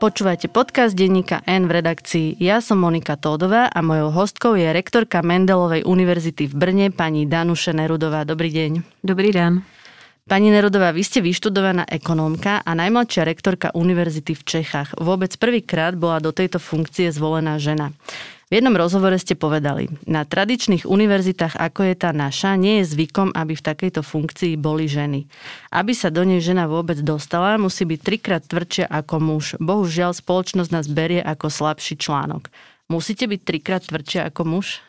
Počúvate podcast denníka N v redakcii. Ja som Monika Tódová a mojou hostkou je rektorka Mendelovej univerzity v Brne, pani Danuše Nerudová. Dobrý deň. Dobrý den. Pani Nerudová, vy ste vyštudovaná ekonómka a najmladšia rektorka univerzity v Čechách. Vôbec prvýkrát bola do tejto funkcie zvolená žena. V jednom rozhovore ste povedali, na tradičných univerzitách, ako je tá naša, nie je zvykom, aby v takejto funkcii boli ženy. Aby sa do nej žena vôbec dostala, musí byť trikrát tvrdšia ako muž. Bohužiaľ, spoločnosť nás berie ako slabší článok. Musíte byť trikrát tvrdšia ako muž?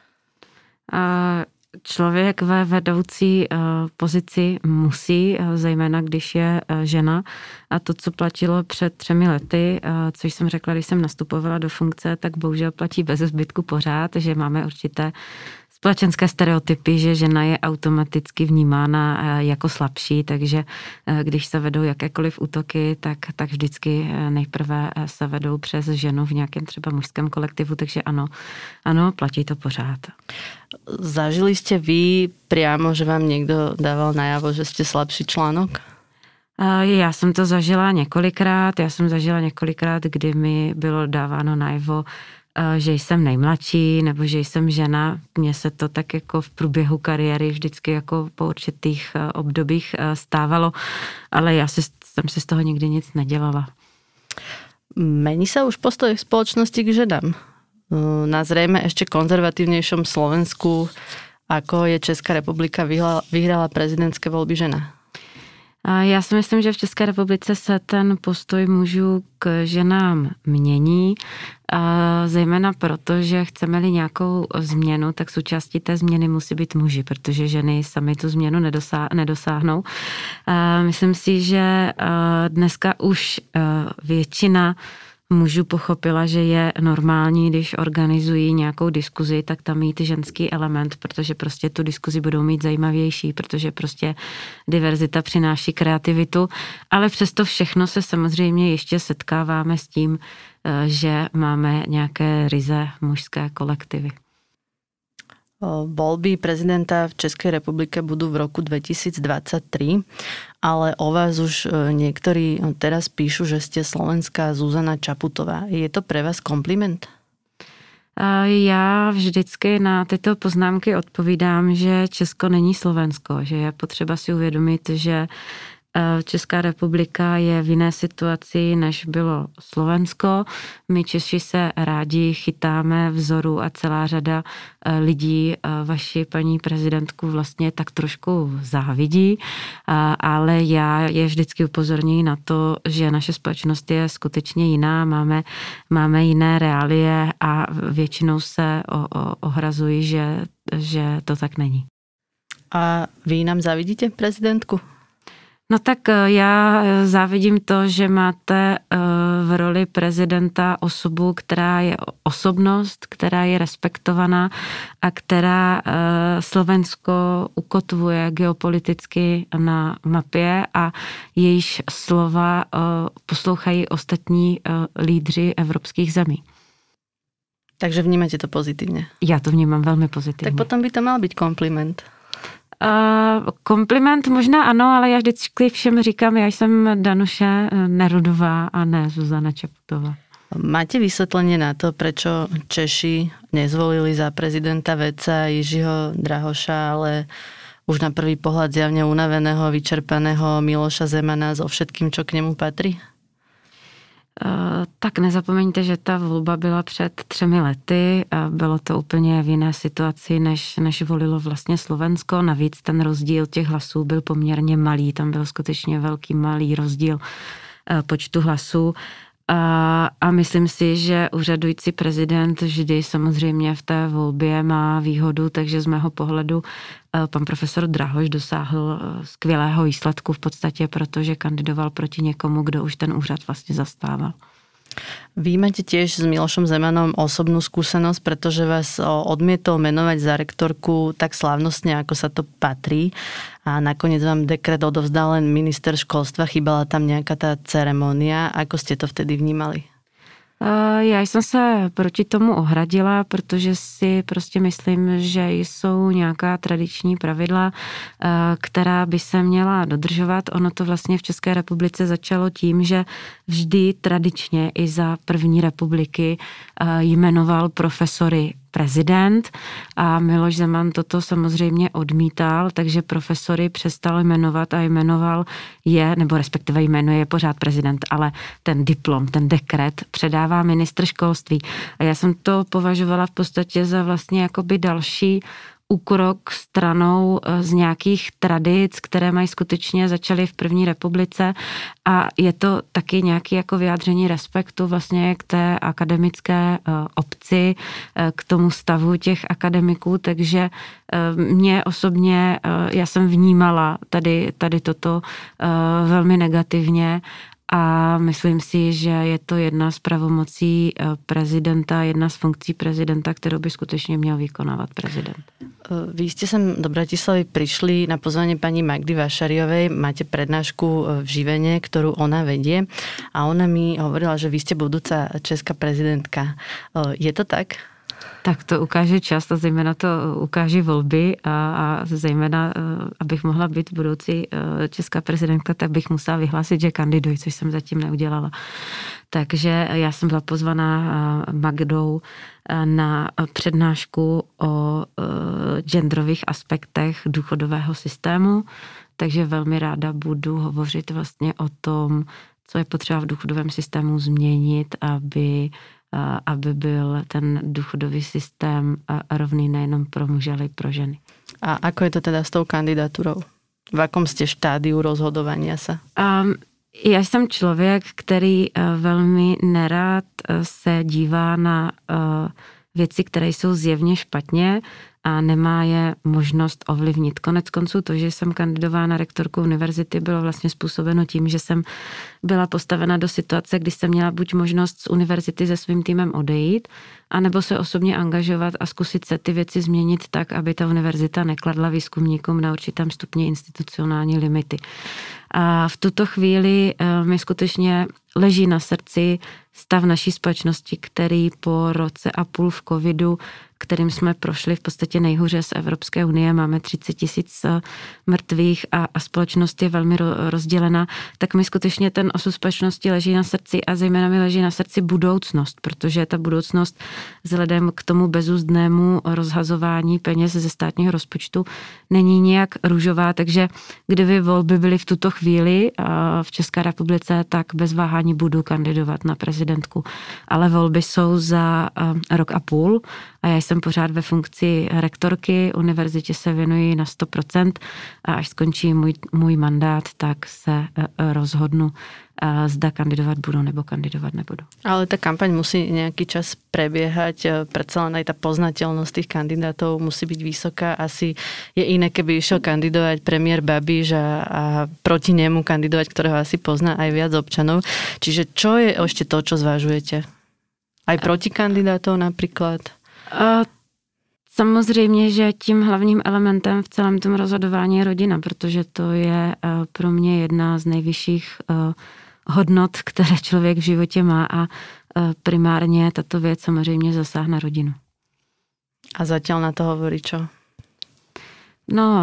Uh, člověk ve vedoucí eh, pozici musí, eh, zejména když je eh, žena. A to, co platilo před třemi lety, což jsem řekla, když jsem nastupovala do funkce, tak bohužel platí bez zbytku pořád, že máme určité společenské stereotypy, že žena je automaticky vnímána eh, jako slabší, takže eh, když se vedou jakékoliv útoky, tak, tak vždycky eh, nejprve se vedou přes ženu v nějakém třeba mužském kolektivu, takže ano, ano, platí to pořád. Zažili jste vy přímo, že vám někdo dával najavo, že jste slabší článok? Já jsem to zažila několikrát, já jsem zažila několikrát, kdy mi bylo dáváno najevo, že jsem nejmladší nebo že jsem žena. Mně se to tak jako v průběhu kariéry vždycky jako po určitých eh, obdobích eh, stávalo, ale já si, jsem si z toho nikdy nic nedělala. Mení se už postoj společnosti k ženám? Eh, na zřejmě ještě konzervativnějším Slovensku, jako je Česká republika vyhrala prezidentské volby žena? Já si myslím, že v České republice se ten postoj mužů k ženám mění, zejména proto, že chceme-li nějakou změnu, tak součástí té změny musí být muži, protože ženy sami tu změnu nedosáhnou. Myslím si, že dneska už většina mužů pochopila, že je normální, když organizují nějakou diskuzi, tak tam mít ženský element, protože prostě tu diskuzi budou mít zajímavější, protože prostě diverzita přináší kreativitu, ale přesto všechno se samozřejmě ještě setkáváme s tím, eh, že máme nějaké ryze mužské kolektivy. Voľby prezidenta v Českej republike budú v roku 2023, ale o vás už e, niektorí e, teraz píšu, že ste slovenská Zuzana Čaputová. Je to pre vás kompliment? Já vždycky na tyto poznámky odpovídám, že Česko není Slovensko, že je potřeba si uvědomit, že Česká republika je v jiné situaci, než bylo Slovensko. My Češi se rádi chytáme vzoru a celá řada eh, lidí eh, vaši paní prezidentku vlastně tak trošku závidí, eh, ale já je vždycky upozorňuji na to, že naše společnost je skutečně jiná, máme, máme jiné reálie a většinou se o, o, ohrazuji, že, že to tak není. A vy nám zavidíte prezidentku? No tak eh, já eh, závidím to, že máte eh, v roli prezidenta osobu, která je osobnost, která je respektovaná a která Slovensko ukotvuje geopoliticky na mapě a jejíž slova poslouchají ostatní lídři evropských zemí. Takže vnímáte to pozitivně? Já to vnímám velmi pozitivně. Tak potom by to mal být kompliment. Uh, kompliment možná ano, ale já vždycky všem říkám, já jsem Danuše eh, Nerudová a ne Zuzana Čeputová. Máte vysvětlení na to, proč Češi nezvolili za prezidenta Veca Jiřího Drahoša, ale už na prvý pohled zjavně unaveného, vyčerpaného Miloša Zemana so všetkým, čo k němu patří? tak nezapomeňte, že ta volba byla před třemi lety a bylo to úplně v jiné situaci, než, než volilo vlastně Slovensko. Navíc ten rozdíl těch hlasů byl poměrně malý, tam byl skutečně velký malý rozdíl e, počtu hlasů a, a myslím si, že úřadující prezident vždy samozřejmě v té volbě má výhodu, takže z mého pohledu eh, pan profesor Drahoš dosáhl eh, skvělého výsledku v podstatě, protože kandidoval proti někomu, kdo už ten úřad vlastně zastával. Vy máte tiež s Milošom Zemanom osobnú skúsenosť, pretože vás odmietol menovať za rektorku tak slávnostne, ako sa to patrí. A nakoniec vám dekret odovzdal len minister školstva, chybala tam nejaká tá ceremonia. Ako ste to vtedy vnímali? Já jsem se proti tomu ohradila, protože si prostě myslím, že jsou nějaká tradiční pravidla, která by se měla dodržovat. Ono to vlastně v České republice začalo tím, že vždy tradičně i za první republiky eh, jmenoval profesory prezident a Miloš Zeman toto samozřejmě odmítal, takže profesory přestal jmenovat a jmenoval je, nebo respektive jmenuje je pořád prezident, ale ten diplom, ten dekret předává ministr školství. A já jsem to považovala v podstatě za vlastně jakoby další úkrok stranou eh, z nějakých tradic, které mají skutečně začaly v první republice a je to taky nějaké jako vyjádření respektu vlastně k té akademické eh, obci, eh, k tomu stavu těch akademiků, takže mě osobně, já jsem vnímala tady, tady toto velmi negativně a myslím si, že je to jedna z pravomocí eh, prezidenta, jedna z funkcí prezidenta, kterou by skutečně měl vykonávat prezident. Eh, vy jste sem do Bratislavy přišli na pozvání paní Magdy Vášariovej. Máte přednášku eh, v Živeně, kterou ona vedie a ona mi hovorila, že vy jste budoucí česká prezidentka. Je to tak? Tak to ukáže čas a zejména to ukáže volby a, a zejména, eh, abych mohla být budoucí eh, česká prezidentka, tak bych musela vyhlásit, že kandiduji, což jsem zatím neudělala. Takže já jsem byla pozvaná eh, Magdou na přednášku o genderových aspektech důchodového systému, takže velmi ráda budu hovořit vlastně o tom, co je potřeba v důchodovém systému změnit, aby aby byl ten důchodový systém rovný nejenom pro muže, ale i pro ženy. A ako je to teda s tou kandidaturou? V jakom jste štádiu rozhodování se? Um, já jsem člověk, který eh, velmi nerád eh, se dívá na eh, věci, které jsou zjevně špatně, a nemá je možnost ovlivnit. Konec konců to, že jsem kandidovala na rektorku univerzity, bylo vlastně způsobeno tím, že jsem byla postavena do situace, kdy jsem měla buď možnost z univerzity se svým týmem odejít, anebo se osobně angažovat a zkusit se ty věci změnit tak, aby ta univerzita nekladla výzkumníkům na určitém stupni institucionální limity. A v tuto chvíli eh, mi skutečně leží na srdci stav naší společnosti, který po roce a půl v covidu kterým jsme prošli v podstatě nejhůře z Evropské unie. Máme 30 tisíc eh, mrtvých a, a společnost je velmi rozdělená. Tak mi skutečně ten osud společnosti leží na srdci a zejména mi leží na srdci budoucnost, protože ta budoucnost vzhledem k tomu bezúzdnému rozhazování peněz ze státního rozpočtu není nijak růžová, takže kdyby volby byly v tuto chvíli eh, v České republice, tak bez váhání budu kandidovat na prezidentku. Ale volby jsou za eh, rok a půl a já jsem pořád ve funkci rektorky, univerzitě se věnuji na 100% a až skončí můj, můj mandát, tak se eh, eh, rozhodnu, eh, zda kandidovat budu nebo kandidovat nebudu. Ale ta kampaň musí nějaký čas preběhat, přece jen ta poznatelnost těch kandidátů musí být vysoká. Asi je jiné, keby šel kandidovat premiér Babiš a, a proti němu kandidovat, kterého asi pozná i víc občanů. Čiže čo je ještě to, co zvažujete? Aj proti kandidátov například? Samozřejmě, že tím hlavním elementem v celém tom rozhodování je rodina, protože to je eh, pro mě jedna z nejvyšších eh, hodnot, které člověk v životě má a eh, primárně tato věc samozřejmě zasáhne rodinu. A zatím na to hovorí čo? No,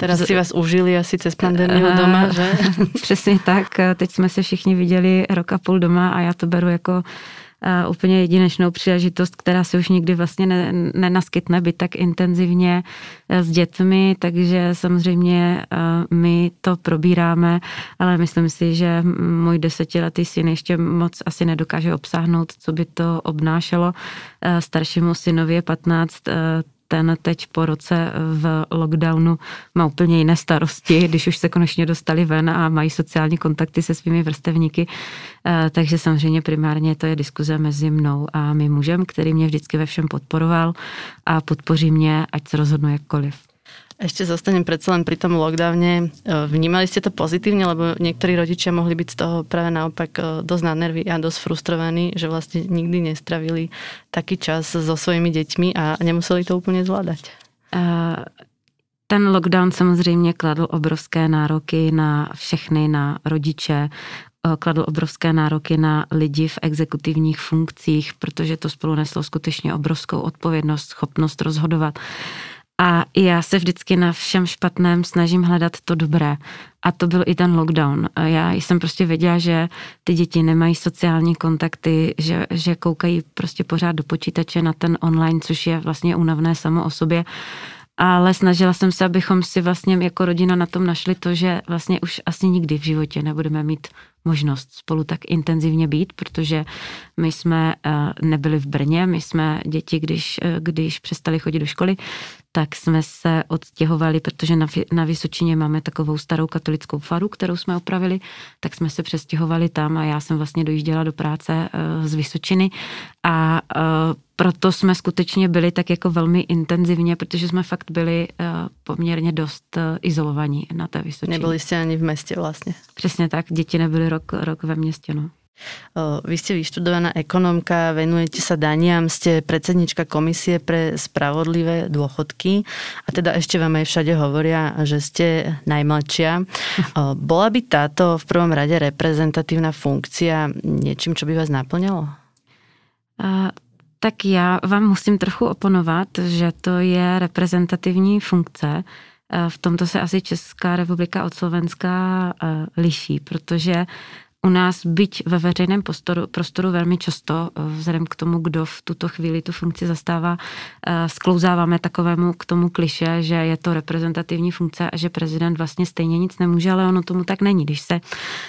Teraz si vás užili asi cez pandemii doma, že? Přesně tak. Teď jsme se všichni viděli rok a půl doma a já to beru jako uh, úplně jedinečnou příležitost, která se už nikdy vlastně nenaskytne být tak intenzivně e, s dětmi, takže samozřejmě e, my to probíráme, ale myslím si, že můj desetiletý syn ještě moc asi nedokáže obsáhnout, co by to obnášelo. E, staršímu synovi je 15, ten teď po roce v lockdownu má úplně jiné starosti, když už se konečně dostali ven a mají sociální kontakty se svými vrstevníky. Eh, takže samozřejmě primárně to je diskuze mezi mnou a mým mužem, který mě vždycky ve všem podporoval a podpoří mě, ať se rozhodnu jakkoliv. Ešte zostanem predsa len pri tom lockdowne. E, vnímali ste to pozitívne, lebo niektorí rodičia mohli byť z toho práve naopak e, dosť na nervy a dosť frustrovaní, že vlastne nikdy nestravili taký čas so svojimi deťmi a nemuseli to úplne zvládať. Uh, ten lockdown samozřejmě kladl obrovské nároky na všechny, na rodiče, kladl obrovské nároky na lidi v exekutivních funkcích, protože to spolu neslo skutečně obrovskou odpovědnost, schopnost rozhodovat. Uh, a já se vždycky na všem špatném snažím hledat to dobré. A to byl i ten lockdown. Já jsem prostě věděla, že ty děti nemají sociální kontakty, že, že koukají prostě pořád do počítače na ten online, což je vlastně unavné samo o sobě ale snažila jsem se, abychom si vlastně jako rodina na tom našli to, že vlastně už asi nikdy v životě nebudeme mít možnost spolu tak intenzivně být, protože my jsme eh, nebyli v Brně, my jsme děti, když, eh, když přestali chodit do školy, tak jsme se odstěhovali, protože na, na Vysočině máme takovou starou katolickou faru, kterou jsme opravili, tak jsme se přestěhovali tam a já jsem vlastně dojížděla do práce eh, z Vysočiny a eh, proto jsme skutečně byli tak jako velmi intenzivně, protože jsme fakt byli eh, poměrně dost izolovaní na té Vysočině. Nebyli jste ani v městě vlastně. Přesně tak, děti nebyly rok, rok ve městě, no. Vy ste vyštudovaná ekonomka, venujete sa daniam, ste predsednička komisie pre spravodlivé dôchodky a teda ešte vám aj všade hovoria, že ste najmladšia. Bola by táto v prvom rade reprezentatívna funkcia něčím, čo by vás naplňalo? A, tak já vám musím trochu oponovat, že to je reprezentativní funkce. V tomto se asi Česká republika od Slovenska liší, protože u nás, byť ve veřejném prostoru, prostoru velmi často, eh, vzhledem k tomu, kdo v tuto chvíli tu funkci zastává, eh, sklouzáváme takovému k tomu kliše, že je to reprezentativní funkce a že prezident vlastně stejně nic nemůže, ale ono tomu tak není. Když, se,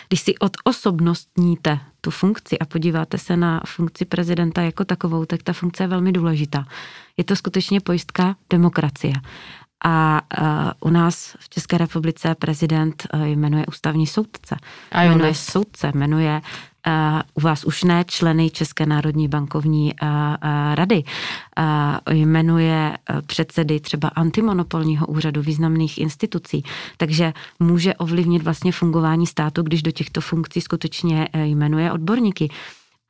když si odosobnostníte tu funkci a podíváte se na funkci prezidenta jako takovou, tak ta funkce je velmi důležitá. Je to skutečně pojistka demokracie a e, u nás v České republice prezident e, jmenuje ústavní soudce. A jmenuje nás. soudce, jmenuje e, u vás už ne členy České národní bankovní rady. Jmenuje předsedy třeba antimonopolního úřadu významných institucí, takže může ovlivnit vlastně fungování státu, když do těchto funkcí skutečně jmenuje odborníky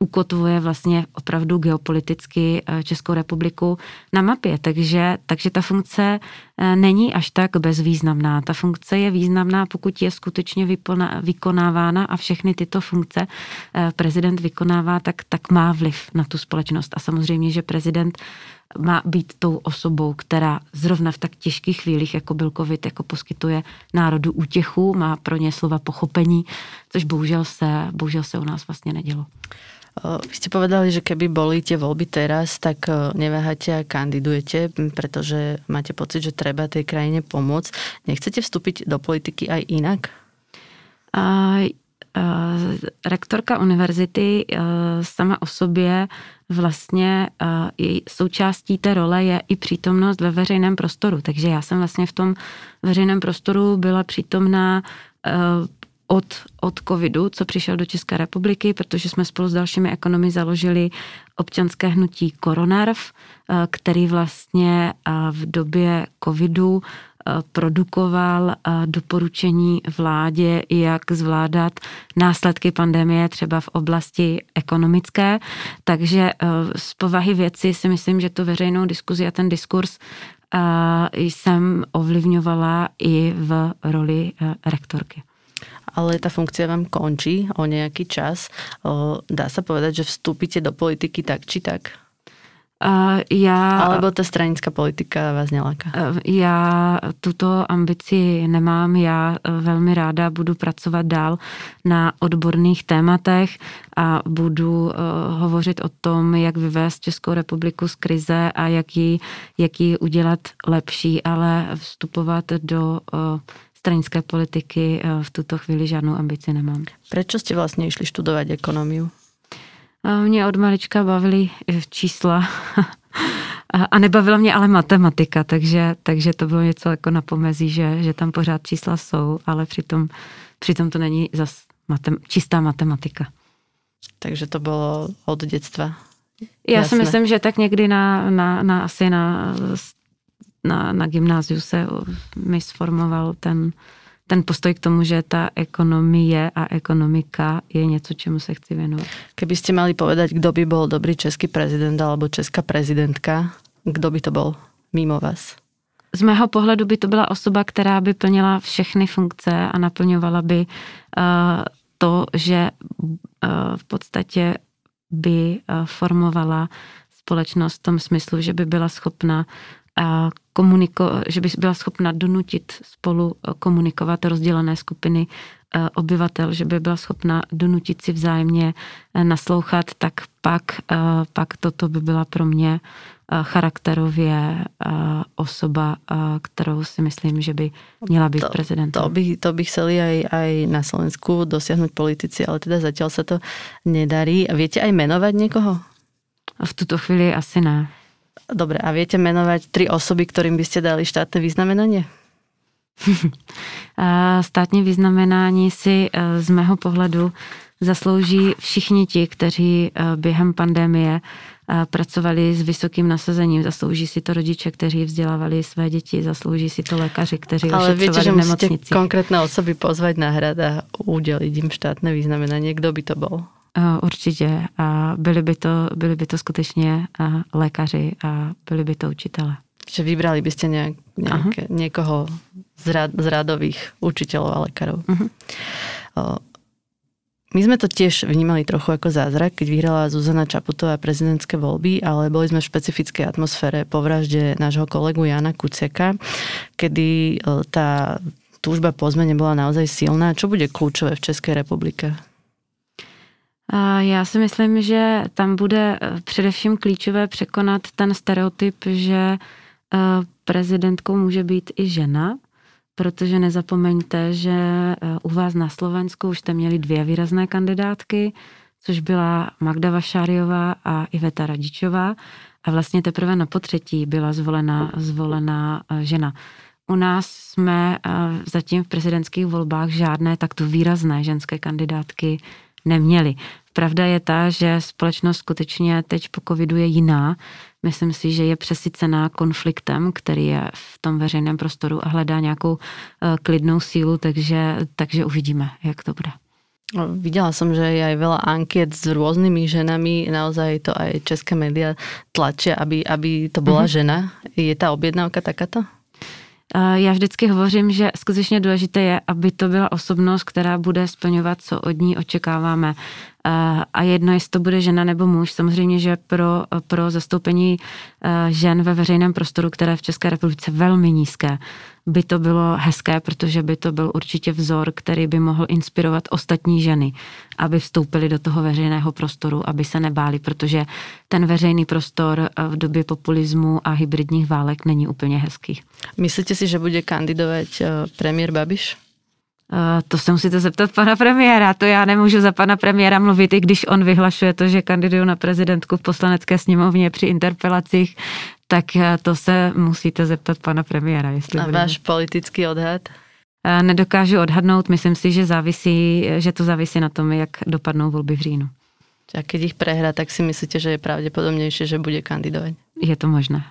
ukotvuje vlastně opravdu geopoliticky eh, Českou republiku na mapě. Takže, takže ta funkce eh, není až tak bezvýznamná. Ta funkce je významná, pokud je skutečně vypona, vykonávána a všechny tyto funkce eh, prezident vykonává, tak, tak má vliv na tu společnost. A samozřejmě, že prezident má být tou osobou, která zrovna v tak těžkých chvílích, jako byl covid, jako poskytuje národu útěchu, má pro ně slova pochopení, což bohužel se, bohužel se u nás vlastně nedělo. Vy ste povedali, že keby boli tie voľby teraz, tak e, neváhate a kandidujete, pretože máte pocit, že treba tej krajine pomôcť. Nechcete vstúpiť do politiky aj inak? A, a e, rektorka univerzity a, e, sama o sobě vlastně a, její součástí té role je i přítomnost ve veřejném prostoru. Takže já jsem vlastně v tom veřejném prostoru byla přítomná od, od covidu, co přišel do České republiky, protože jsme spolu s dalšími ekonomy založili občanské hnutí Koronarv, eh, který vlastně eh, v době covidu eh, produkoval doporučení vládě, jak zvládat následky pandemie třeba v oblasti ekonomické. Takže z povahy věci si myslím, že tu veřejnou diskuzi a ten diskurs jsem ovlivňovala i v roli rektorky ale tá funkcia vám končí o nejaký čas. Dá sa povedať, že vstúpite do politiky tak či tak? Uh, já, Alebo ta stranická politika vás neláká? Uh, e, já tuto ambici nemám. Já e, velmi ráda budu pracovat dál na odborných tématech a budu uh, hovořit o tom, jak vyvést Českou republiku z krize a jak ji, jak ji udělat lepší, ale vstupovat do stranické politiky eh, v tuto chvíli žádnou ambici nemám. Proč jste vlastně išli studovat ekonomiu? Eh, mě od malička bavily eh, čísla a nebavila mě ale matematika, takže, takže to bylo něco jako na pomezí, že, že tam pořád čísla jsou, ale přitom, přitom to není zas matem, čistá matematika. Takže to bylo od dětstva. Já Jasné. si myslím, že tak někdy na, na, na asi na na, na gymnáziu se mi sformoval ten, ten postoj k tomu, že ta ekonomie a ekonomika je něco, čemu se chci věnovat. Kdybyste měli povedať, kdo by byl dobrý český prezident alebo česká prezidentka, kdo by to byl mimo vás? Z mého pohledu by to byla osoba, která by plnila všechny funkce a naplňovala by uh, to, že uh, v podstatě by uh, formovala společnost v tom smyslu, že by byla schopna komuniko, že by byla schopna donutit spolu eh, komunikovat rozdělené skupiny eh, obyvatel, že by byla schopna donutit si vzájemně eh, naslouchat, tak pak, pak toto by byla pro mě charakterově osoba, kterou si myslím, že by měla být to, prezidentem. To by, to by chceli aj, aj na Slovensku dosáhnout politici, ale teda zatím se to nedarí. víte, aj jmenovat někoho? V tuto chvíli asi ne. Dobre, a viete menovať tri osoby, ktorým by ste dali štátne vyznamenanie? Státní vyznamenání si eh, z mého pohledu zaslouží všichni ti, kteří eh, během pandemie eh, pracovali s vysokým nasazením. Zaslouží si to rodiče, kteří vzdělávali své děti, zaslouží si to lékaři, kteří Ale víte, že musíte konkrétné osoby pozvat na hrad a udělit jim štátné vyznamenání. Kdo by to byl? Určitě. A byli by to, byli by to skutečně lékaři a byli by to učitele. Že vybrali byste nějak, nějak, někoho z, rad, z radových učitelů a lékařů. Mhm. My sme to tiež vnímali trochu ako zázrak, keď vyhrala Zuzana Čaputová prezidentské voľby, ale boli sme v špecifickej atmosfére po vražde nášho kolegu Jana Kuceka, kedy e, tá túžba po zmene bola naozaj silná. Čo bude kľúčové v Českej republike? Já si myslím, že tam bude eh, především klíčové překonat ten stereotyp, že eh, prezidentkou může být i žena, protože nezapomeňte, že eh, u vás na Slovensku už jste měli dvě výrazné kandidátky, což byla Magda Vašáriová a Iveta Radičová a vlastně teprve na potřetí byla zvolena, zvolena žena. U nás jsme zatím v prezidentských volbách žádné takto výrazné ženské kandidátky neměli. Pravda je ta, že společnost skutečně teď po covidu je jiná. Myslím si, že je přesycená konfliktem, který je v tom veřejném prostoru a hledá nějakou eh, klidnou sílu, takže, takže uvidíme, jak to bude. No, viděla jsem, že je aj veľa anket s různými ženami, naozaj to aj české média tlače, aby, aby to byla mm -hmm. žena. Je ta objednávka takáto? Eh, já vždycky hovořím, že skutečně důležité je, aby to byla osobnost, která bude splňovat, co od ní očekáváme. A jedno, jestli to bude žena nebo muž, samozřejmě, že pro, pro zastoupení eh, žen ve veřejném prostoru, které je v České republice velmi nízké, by to bylo hezké, protože by to byl určitě vzor, který by mohl inspirovat ostatní ženy, aby vstoupily do toho veřejného prostoru, aby se nebáli, protože ten veřejný prostor eh, v době populismu a hybridních válek není úplně hezký. Myslíte si, že bude kandidovat eh, premiér Babiš? To se musíte zeptat pana premiéra, to já nemůžu za pana premiéra mluvit, i když on vyhlašuje to, že kandiduju na prezidentku v poslanecké sněmovně při interpelacích, tak eh, to se musíte zeptat pana premiéra. Jestli A váš politický odhad? Eh, nedokážu odhadnout, myslím si, že, závisí, eh, že to závisí na tom, jak dopadnou volby v říjnu. A keď ich prehrá, tak si myslíte, že je pravdepodobnejšie, že bude kandidovať? Je to možné.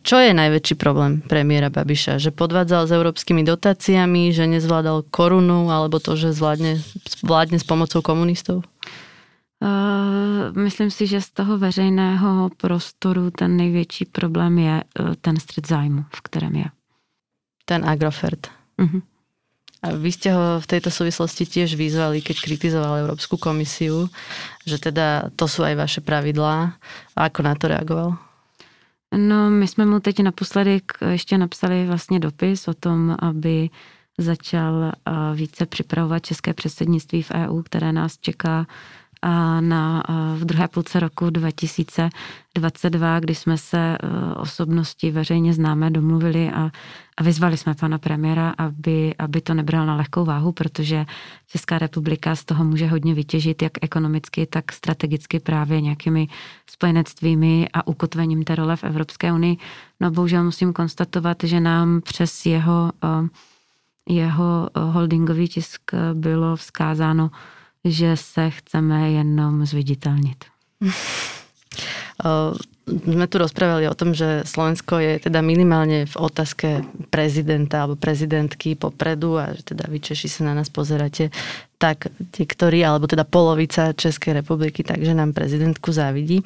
Čo je najväčší problém premiéra Babiša? Že podvádzal s európskymi dotáciami, že nezvládal korunu, alebo to, že zvládne, zvládne s pomocou komunistov? Uh, myslím si, že z toho veřejného prostoru ten největší problém je uh, ten střed zájmu, v kterém je. Ten Agrofert. Uh-huh. A vy ste ho v tejto súvislosti tiež vyzvali, keď kritizoval Európsku komisiu, že teda to sú aj vaše pravidlá. A ako na to reagoval? No, my jsme mu teď naposledy ještě napsali vlastně dopis o tom, aby začal eh, více připravovat české předsednictví v EU, které nás čeká na, e, v druhé půlce roku 2022, kdy jsme se e, osobnosti veřejně známé domluvili a, a vyzvali jsme pana premiéra, aby, aby to nebral na lehkou váhu, protože Česká republika z toho může hodně vytěžit, jak ekonomicky, tak strategicky právě nějakými spojenectvími a ukotvením té role v Evropské unii. No bohužel musím konstatovat, že nám přes jeho e, jeho holdingový tisk bylo vzkázáno že se chceme jenom zviditelnit. Eh, jsme tu rozprávali o tom, že Slovensko je teda minimálně v otázke prezidenta alebo prezidentky popredu a že teda vy Češi se na nás pozeráte tak niektorí, alebo teda polovica Českej republiky, takže nám prezidentku závidí.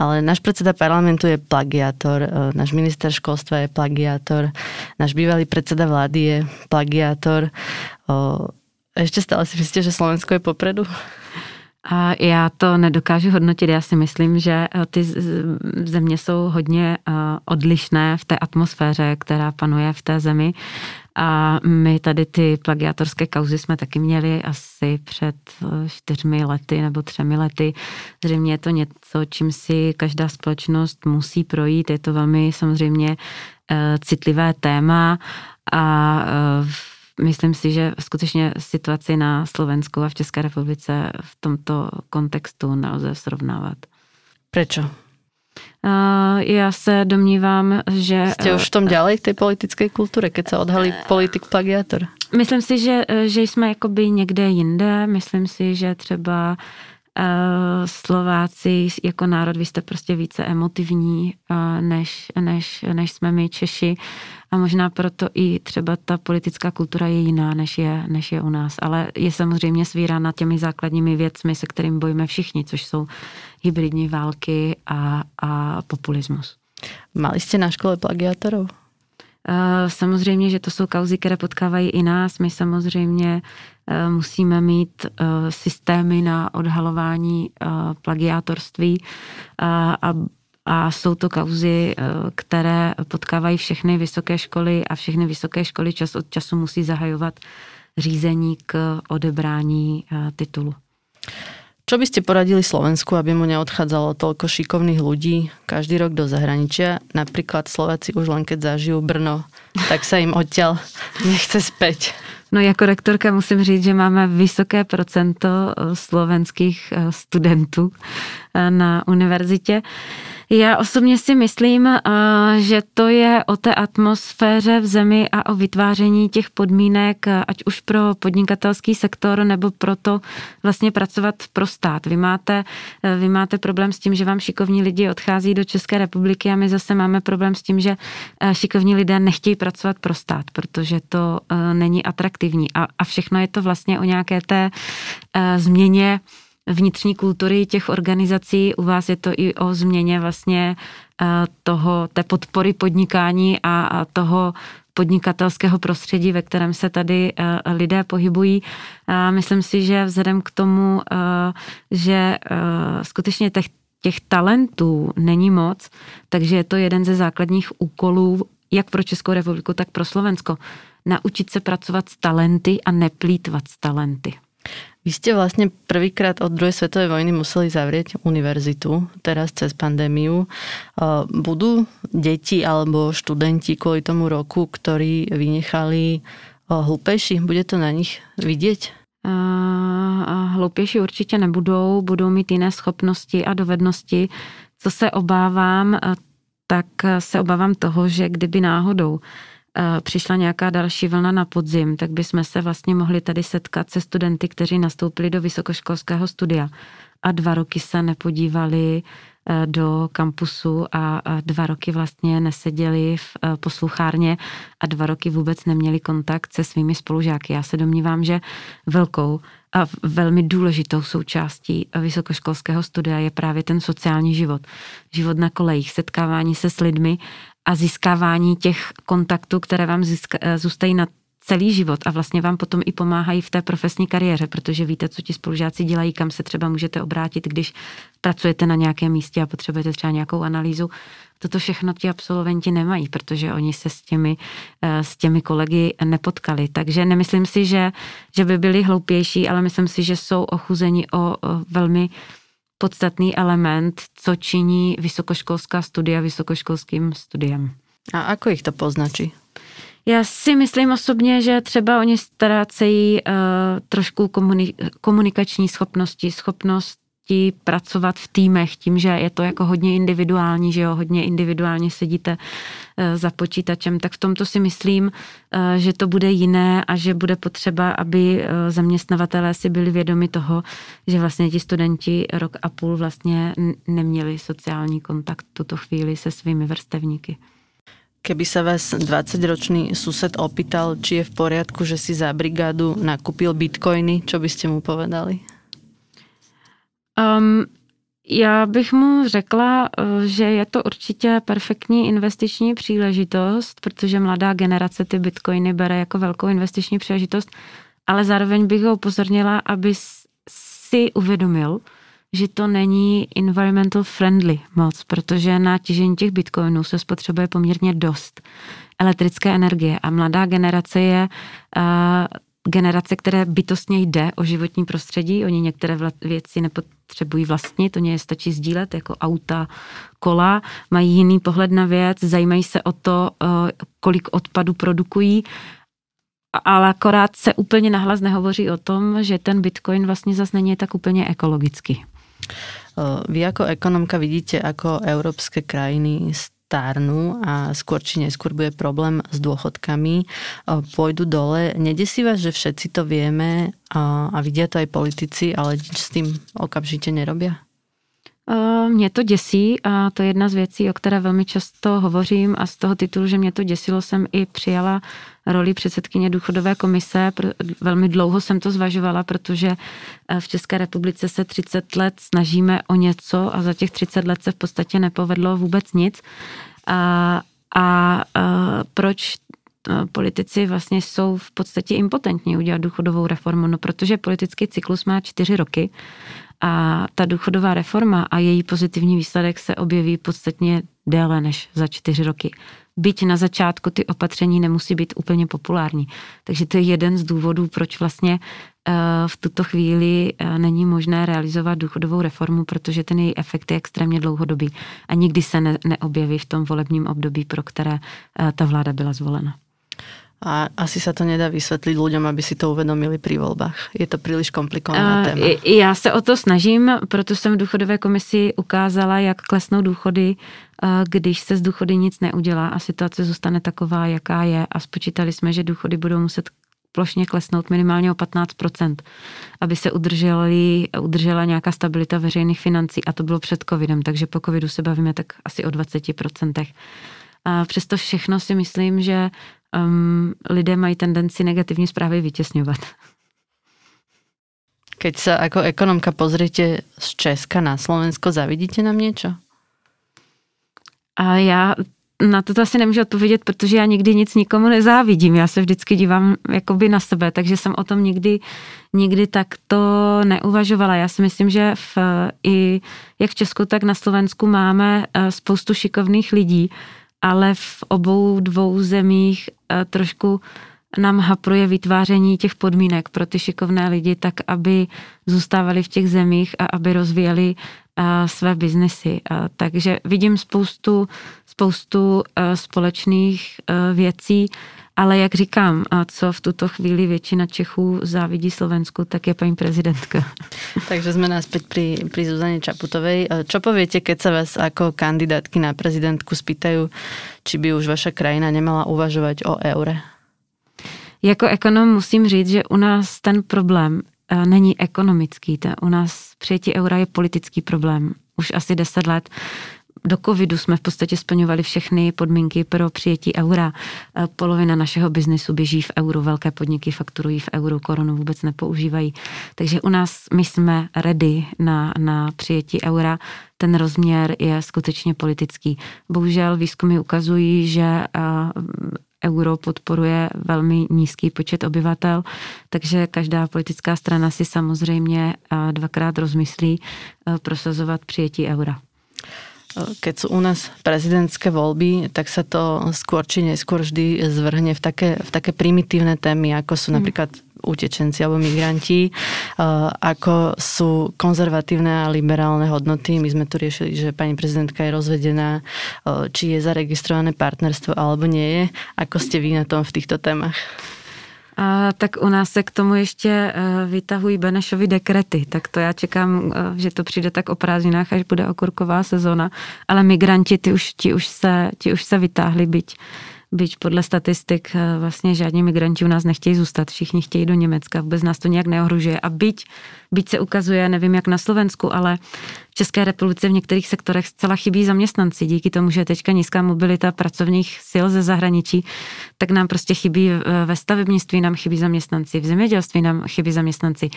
Ale náš predseda parlamentu je plagiátor, eh, náš minister školstva je plagiátor, náš bývalý predseda vlády je plagiátor eh, a ještě stále si myslíte, že Slovensko je popredu? Já to nedokážu hodnotit. Já si myslím, že eh, ty země jsou hodně eh, odlišné v té atmosféře, která panuje v té zemi. A my tady ty plagiátorské kauzy jsme taky měli asi před eh, čtyřmi lety nebo třemi lety. Zřejmě je to něco, čím si každá společnost musí projít. Je to velmi samozřejmě citlivé téma a v Myslím si, že skutečně situaci na Slovensku a v České republice v tomto kontextu nelze srovnávat. Proč? Já se domnívám, že... Jste eh, už v tom dělali v té politické kultuře, keď se odhalí eh, politik plagiátor. Myslím si, že, eh, že jsme jakoby někde jinde. Myslím si, že třeba uh, Slováci jako národ, vy jste prostě více emotivní, než, než, než jsme my Češi a možná proto i třeba ta politická kultura je jiná, než je, než je u nás, ale je samozřejmě svírána těmi základními věcmi, se kterými bojíme všichni, což jsou hybridní války a, a populismus. Mali jste na škole plagiátorů? Samozřejmě, že to jsou kauzy, které potkávají i nás. My samozřejmě Eh, musíme mít eh, systémy na odhalování eh, plagiátorství a a jsou to kauzy, které potkávají všechny vysoké školy a všechny vysoké školy čas od času musí zahajovat řízení k odebrání titulu. Co byste poradili Slovensku, aby mu neodchádzalo toľko šikovných lidí každý rok do zahraničí? Například Slováci už len keď zažijú Brno, tak se jim odtěl nechce zpět. No jako rektorka musím říct, že máme vysoké procento eh, slovenských eh, studentů eh, na univerzitě. Já osobně si myslím, že to je o té atmosféře v zemi a o vytváření těch podmínek, ať už pro podnikatelský sektor, nebo pro to vlastně pracovat pro stát. Vy máte, vy máte problém s tím, že vám šikovní lidi odchází do České republiky a my zase máme problém s tím, že šikovní lidé nechtějí pracovat pro stát, protože to není atraktivní aktivní. A, a všechno je to vlastně o nějaké té uh, změně vnitřní kultury těch organizací. U vás je to i o změně vlastně uh, toho, té podpory podnikání a, a toho podnikatelského prostředí, ve kterém se tady uh, lidé pohybují. Uh, myslím si, že vzhledem k tomu, uh, že skutečně těch, těch talentů není moc, takže je to jeden ze základních úkolů jak pro Českou republiku, tak pro Slovensko naučit se pracovat s talenty a neplýtvat s talenty. Vy jste vlastně prvýkrát od druhé světové vojny museli zavřít univerzitu, teraz cez pandémiu. Eh, budou děti alebo studenti kvůli tomu roku, který vynechali eh, hlupejší? Bude to na nich vidět. Eh, Hlupější hloupější určitě nebudou, budou mít jiné schopnosti a dovednosti. Co se obávám, tak se obávám toho, že kdyby náhodou přišla nějaká další vlna na podzim, tak bychom se vlastně mohli tady setkat se studenty, kteří nastoupili do vysokoškolského studia a dva roky se nepodívali e, do kampusu a dva roky vlastně neseděli v e, posluchárně a dva roky vůbec neměli kontakt se svými spolužáky. Já se domnívám, že velkou a velmi důležitou součástí vysokoškolského studia je právě ten sociální život. Život na kolejích, setkávání se s lidmi a získávání těch kontaktů, které vám získa, eh, zůstají na celý život a vlastně vám potom i pomáhají v té profesní kariéře, protože víte, co ti spolužáci dělají, kam se třeba můžete obrátit, když pracujete na nějakém místě a potřebujete třeba nějakou analýzu. Toto všechno ti absolventi nemají, protože oni se s těmi, eh, s těmi kolegy nepotkali. Takže nemyslím si, že, že by byli hloupější, ale myslím si, že jsou ochuzeni o velmi podstatný element, co činí vysokoškolská studia vysokoškolským studiem. A ako jich to poznačí? Já si myslím osobně, že třeba oni ztrácejí uh, trošku komunikační schopnosti, schopnost možnosti pracovat v týmech, tím, že je to jako hodně individuální, že jo, hodně individuálně sedíte eh, za počítačem, tak v tomto si myslím, eh, že to bude jiné a že bude potřeba, aby eh, zaměstnavatelé si byli vědomi toho, že vlastně ti studenti rok a půl vlastně neměli sociální kontakt tuto chvíli se svými vrstevníky. Keby sa vás 20-ročný sused opýtal, či je v poriadku, že si za brigádu nakúpil bitcoiny, čo by ste mu povedali? Um, já bych mu řekla, eh, že je to určitě perfektní investiční příležitost, protože mladá generace ty bitcoiny bere jako velkou investiční příležitost, ale zároveň bych ho upozornila, aby si uvědomil, že to není environmental friendly moc, protože na těžení těch bitcoinů se spotřebuje poměrně dost elektrické energie a mladá generace je uh, generace, které bytostně jde o životní prostředí. Oni některé věci nepotřebují vlastnit, To je stačí sdílet, jako auta, kola, mají jiný pohled na věc, zajímají se o to, eh, kolik odpadu produkují, ale akorát se úplně nahlas nehovoří o tom, že ten bitcoin vlastně zase není tak úplně ekologický. Eh, vy jako ekonomka vidíte, jako evropské krajiny stárnu a skôr či neskôr bude problém s dôchodkami, e, pôjdu dole. Nedesí vás, že všetci to vieme a, vidia to aj politici, ale nič s tým okamžite nerobia? Eh, mě to děsí a to je jedna z věcí, o které velmi často hovořím a z toho titulu, že mě to děsilo, jsem i přijala roli předsedkyně důchodové komise. Velmi dlouho jsem to zvažovala, protože eh, v České republice se 30 let snažíme o něco a za těch 30 let se v podstatě nepovedlo vůbec nic. A, a, a eh, proč politici vlastně jsou v podstatě impotentní udělat důchodovou reformu, no protože politický cyklus má čtyři roky a ta důchodová reforma a její pozitivní výsledek se objeví podstatně déle než za čtyři roky. Byť na začátku ty opatření nemusí být úplně populární. Takže to je jeden z důvodů, proč vlastně eh, v tuto chvíli eh, není možné realizovat důchodovou reformu, protože ten její efekt je extrémně dlouhodobý a nikdy se ne, neobjeví v tom volebním období, pro které eh, ta vláda byla zvolena a asi sa to nedá vysvetliť ľuďom, aby si to uvedomili pri voľbách. Je to príliš komplikovaná uh, téma. Já se o to snažím, proto jsem v důchodové komisi ukázala, jak klesnou důchody, když se z důchody nic neudělá a situace zůstane taková, jaká je. A spočítali jsme, že důchody budou muset plošně klesnout minimálně o 15%, aby se udrželi, udržela nějaká stabilita veřejných financí a to bylo před covidem, takže po covidu se bavíme tak asi o 20%. A přesto všechno si myslím, že um, lidé mají tendenci negativní správy vytěsňovat. Keď se jako ekonomka pozrite z Česka na Slovensko, zavidíte nám něco? A já na to asi nemůžu odpovědět, protože já nikdy nic nikomu nezávidím. Já se vždycky dívám jakoby na sebe, takže jsem o tom nikdy, nikdy takto neuvažovala. Já si myslím, že v, i jak v Česku, tak na Slovensku máme eh, spoustu šikovných lidí, ale v obou dvou zemích eh, trošku nám hapruje vytváření těch podmínek pro ty šikovné lidi, tak aby zůstávali v těch zemích a aby rozvíjeli eh, své biznesy. Eh, takže vidím spoustu, spoustu společných věcí, ale jak říkám, a co v tuto chvíli většina Čechů závidí Slovensku, tak je paní prezidentka. Takže jsme naspäť pri, při Zuzane Čaputové. E, čo poviete, keď se vás jako kandidátky na prezidentku spýtají, či by už vaša krajina nemala uvažovat o eure? Jako ekonom musím říct, že u nás ten problém e, není ekonomický. Ten u nás přijetí eura je politický problém už asi deset let do covidu jsme v podstatě splňovali všechny podmínky pro přijetí eura. E, polovina našeho biznesu běží v euro, velké podniky fakturují v euro, korunu vůbec nepoužívají. Takže u nás my jsme ready na, na přijetí eura. Ten rozměr je skutečně politický. Bohužel výzkumy ukazují, že e, euro podporuje velmi nízký počet obyvatel, takže každá politická strana si samozřejmě e, dvakrát rozmyslí prosazovat přijetí eura keď sú u nás prezidentské voľby, tak sa to skôr či neskôr vždy zvrhne v také, v také primitívne témy, ako sú mhm. napríklad utečenci alebo migranti, eh, ako sú konzervatívne a liberálne hodnoty. My sme tu riešili, že pani prezidentka je rozvedená, eh, či je zaregistrované partnerstvo alebo nie je. Ako ste vy na tom v týchto témach? a, tak u nás se k tomu ještě eh, vytahují Benešovy dekrety, tak to já čekám, eh, že to přijde tak o prázdninách, až bude okurková sezona, ale migranti, ty už, ti už, se, ti už se vytáhli, byť byť podle statistik eh, vlastně žádní migranti u nás nechtějí zůstat, všichni chtějí do Německa, vůbec nás to nějak neohružuje. A byť, byť se ukazuje, nevím jak na Slovensku, ale v České republice v některých sektorech zcela chybí zaměstnanci. Díky tomu, že je teďka nízká mobilita pracovních sil ze zahraničí, tak nám prostě chybí eh, ve stavebnictví, nám chybí zaměstnanci, v zemědělství nám chybí zaměstnanci,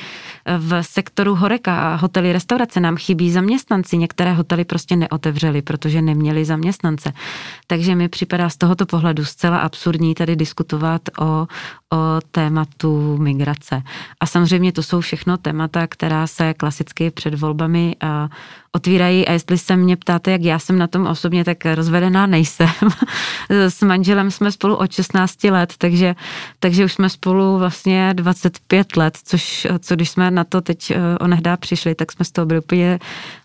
eh, v sektoru horeka a hotely, restaurace nám chybí zaměstnanci. Některé hotely prostě neotevřely, protože neměli zaměstnance. Takže mi připadá z tohoto pohledu opravdu zcela absurdní tady diskutovat o, o tématu migrace. A samozřejmě to jsou všechno témata, která se klasicky před volbami a, otvírají a jestli se mě ptáte, jak já jsem na tom osobně, tak rozvedená nejsem. S manželem jsme spolu od 16 let, takže, takže už jsme spolu vlastně 25 let, což co když jsme na to teď e, onehdá přišli, tak jsme z toho byli úplně,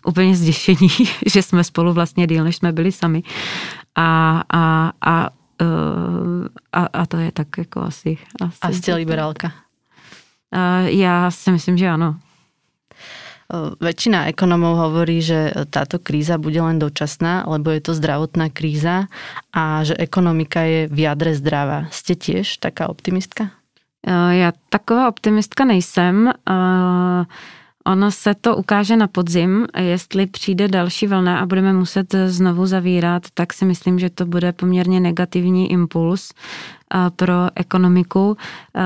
úplně zděšení, že jsme spolu vlastně díl, než jsme byli sami. A, a, a Eh, a, a to je tak jako asi... asi a jste liberálka? Uh, já si myslím, že ano. Eh, většina ekonomů hovorí, že tato kríza bude len dočasná, lebo je to zdravotná kríza a že ekonomika je v jadre zdravá. Jste tiež taká optimistka? já taková optimistka nejsem. Uh, Ono se to ukáže na podzim, jestli přijde další vlna a budeme muset znovu zavírat, tak si myslím, že to bude poměrně negativní impuls eh, pro ekonomiku, eh,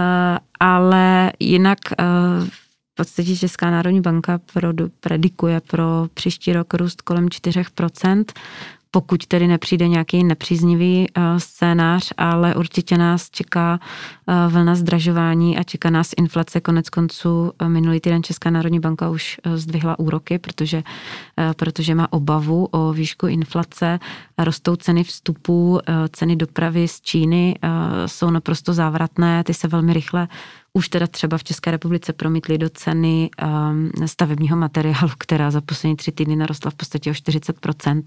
ale jinak eh, v podstatě Česká národní banka predikuje pro příští rok růst kolem 4% pokud tedy nepřijde nějaký nepříznivý eh, scénář, ale určitě nás čeká eh, vlna zdražování a čeká nás inflace. Konec konců eh, minulý týden Česká národní banka už zdvihla úroky, protože, protože má obavu o výšku inflace. Rostou ceny vstupů, ceny dopravy z Číny jsou naprosto závratné, ty se velmi rychle už teda třeba v České republice promítli do ceny ehm, stavebního materiálu, která za poslední tři týdny narostla v podstatě o 40%,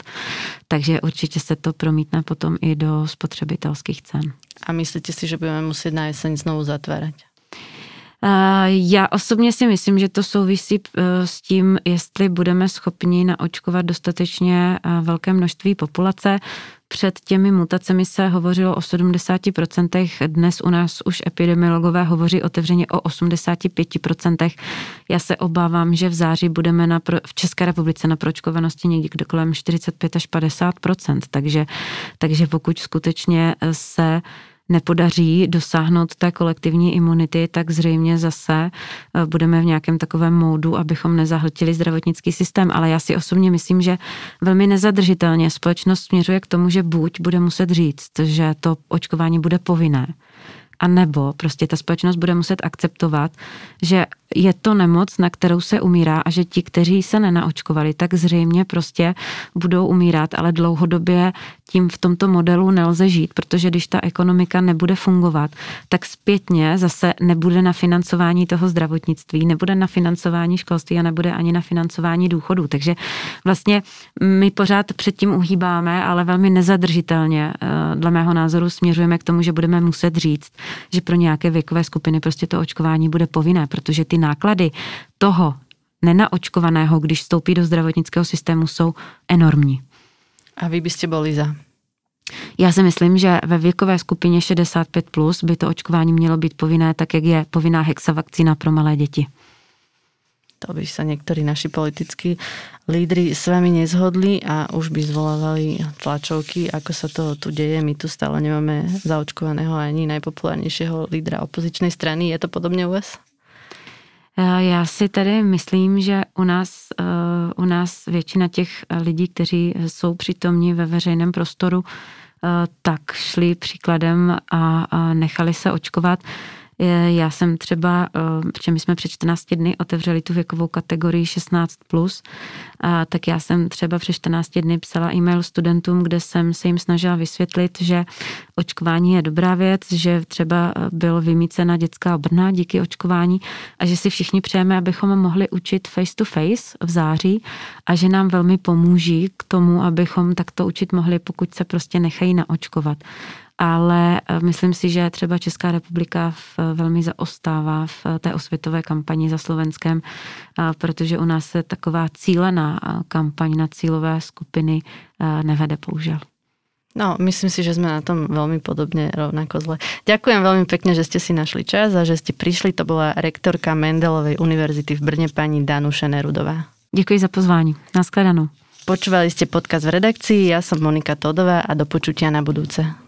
takže určitě se to promítne potom i do spotřebitelských cen. A myslíte si, že budeme muset na jeseň znovu zatvárat? Já osobně si myslím, že to souvisí e, s tím, jestli budeme schopni naočkovat dostatečně e, velké množství populace. Před těmi mutacemi se hovořilo o 70%, dnes u nás už epidemiologové hovoří otevřeně o 85%. Já se obávám, že v září budeme na, v České republice na pročkovanosti někde kolem 45 až 50%, takže, takže pokud skutečně se nepodaří dosáhnout té kolektivní imunity, tak zřejmě zase eh, budeme v nějakém takovém módu, abychom nezahltili zdravotnický systém. Ale já si osobně myslím, že velmi nezadržitelně společnost směřuje k tomu, že buď bude muset říct, že to očkování bude povinné, a nebo prostě ta společnost bude muset akceptovat, že je to nemoc, na kterou se umírá a že ti, kteří se nenaočkovali, tak zřejmě prostě budou umírat, ale dlouhodobě tím v tomto modelu nelze žít, protože když ta ekonomika nebude fungovat, tak zpětně zase nebude na financování toho zdravotnictví, nebude na financování školství a nebude ani na financování důchodů. Takže vlastně my pořád předtím uhýbáme, ale velmi nezadržitelně, eh, dle mého názoru, směřujeme k tomu, že budeme muset říct, že pro nějaké věkové skupiny prostě to očkování bude povinné, protože ty ty náklady toho nenaočkovaného, když vstoupí do zdravotnického systému, jsou enormní. A vy byste byli za? Já si myslím, že ve věkové skupině 65 plus by to očkování mělo být povinné, tak jak je povinná hexavakcína pro malé děti. To by se někteří naši politickí lídry s vámi nezhodli a už by zvolávali tlačovky, ako se to tu děje. My tu stále nemáme zaočkovaného ani nejpopulárnějšího lídra opozičnej strany. Je to podobně u vás? Eh, já si tedy myslím, že u nás, eh, u nás většina těch eh, lidí, kteří jsou přítomní ve veřejném prostoru, tak šli příkladem a nechali se očkovat. Já jsem třeba, eh, protože my jsme před 14 dny otevřeli tu věkovou kategorii 16+, plus, a tak já jsem třeba před 14 dny psala e-mail studentům, kde jsem se jim snažila vysvětlit, že očkování je dobrá věc, že třeba eh, bylo vymícena dětská obrna díky očkování a že si všichni přejeme, abychom mohli učit face to face v září a že nám velmi pomůží k tomu, abychom takto učit mohli, pokud se prostě nechají naočkovat ale eh, myslím si, že třeba Česká republika v, eh, velmi zaostává v eh, té osvětové kampani za Slovenskem, protože u nás se taková cílená kampaň na cílové skupiny nevede použel. No, myslím si, že sme na tom veľmi podobne rovnako zle. Ďakujem veľmi pekne, že ste si našli čas a že ste prišli. To bola rektorka Mendelovej univerzity v Brne pani Danuše Nerudová. Ďakujem za pozvání. Naschledanou. Počúvali ste podcast v redakcii, ja som Monika Todová a do počutia na budúce.